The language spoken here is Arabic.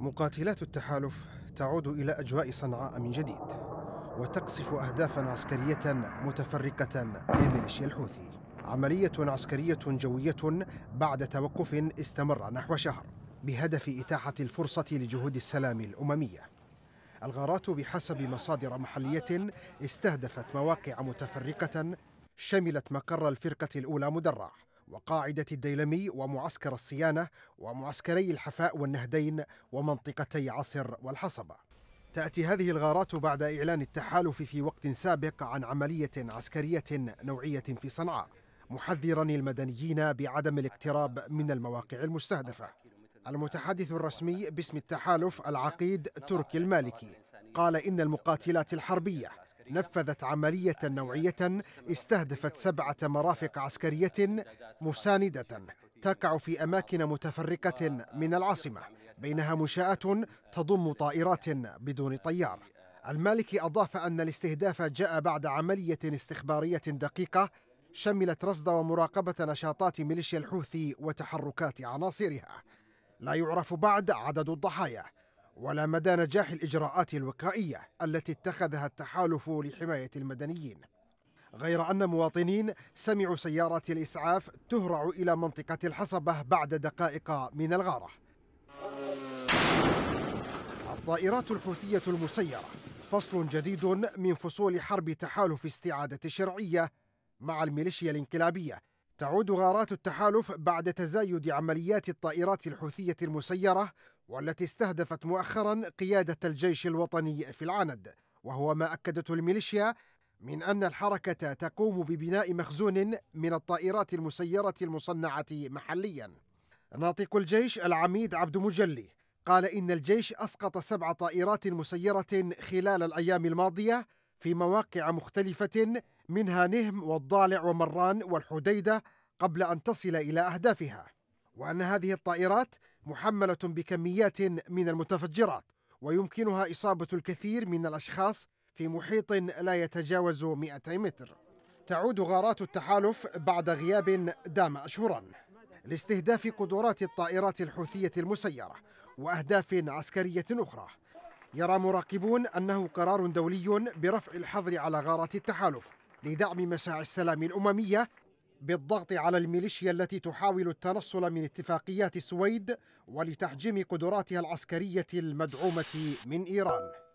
مقاتلات التحالف تعود الى اجواء صنعاء من جديد وتقصف اهدافا عسكريه متفرقه لميليشيا الحوثي عمليه عسكريه جويه بعد توقف استمر نحو شهر بهدف اتاحه الفرصه لجهود السلام الامميه الغارات بحسب مصادر محليه استهدفت مواقع متفرقه شملت مقر الفرقه الاولى مدرع وقاعدة الديلمي ومعسكر الصيانة ومعسكري الحفاء والنهدين ومنطقتي عصر والحصبة تأتي هذه الغارات بعد إعلان التحالف في وقت سابق عن عملية عسكرية نوعية في صنعاء محذرا المدنيين بعدم الاقتراب من المواقع المستهدفة المتحدث الرسمي باسم التحالف العقيد تركي المالكي قال إن المقاتلات الحربية نفذت عملية نوعية استهدفت سبعة مرافق عسكرية مساندة تقع في أماكن متفرقة من العاصمة بينها منشآت تضم طائرات بدون طيار المالكي أضاف أن الاستهداف جاء بعد عملية استخبارية دقيقة شملت رصد ومراقبة نشاطات ميليشيا الحوثي وتحركات عناصرها لا يعرف بعد عدد الضحايا ولا مدى نجاح الإجراءات الوقائية التي اتخذها التحالف لحماية المدنيين غير أن مواطنين سمعوا سيارات الإسعاف تهرع إلى منطقة الحصبة بعد دقائق من الغارة الطائرات الحوثية المسيرة فصل جديد من فصول حرب تحالف استعادة الشرعية مع الميليشيا الانقلابية تعود غارات التحالف بعد تزايد عمليات الطائرات الحوثية المسيرة والتي استهدفت مؤخرا قيادة الجيش الوطني في العند وهو ما أكدته الميليشيا من أن الحركة تقوم ببناء مخزون من الطائرات المسيرة المصنعة محليا ناطق الجيش العميد عبد مجلي قال إن الجيش أسقط سبع طائرات مسيرة خلال الأيام الماضية في مواقع مختلفة منها نهم والضالع ومران والحديدة قبل أن تصل إلى أهدافها وأن هذه الطائرات محملة بكميات من المتفجرات ويمكنها إصابة الكثير من الأشخاص في محيط لا يتجاوز 200 متر تعود غارات التحالف بعد غياب دام أشهراً لاستهداف قدرات الطائرات الحوثية المسيرة وأهداف عسكرية أخرى يرى مراقبون أنه قرار دولي برفع الحظر على غارات التحالف لدعم مساعي السلام الأممية بالضغط على الميليشيا التي تحاول التنصل من اتفاقيات السويد ولتحجيم قدراتها العسكريه المدعومه من ايران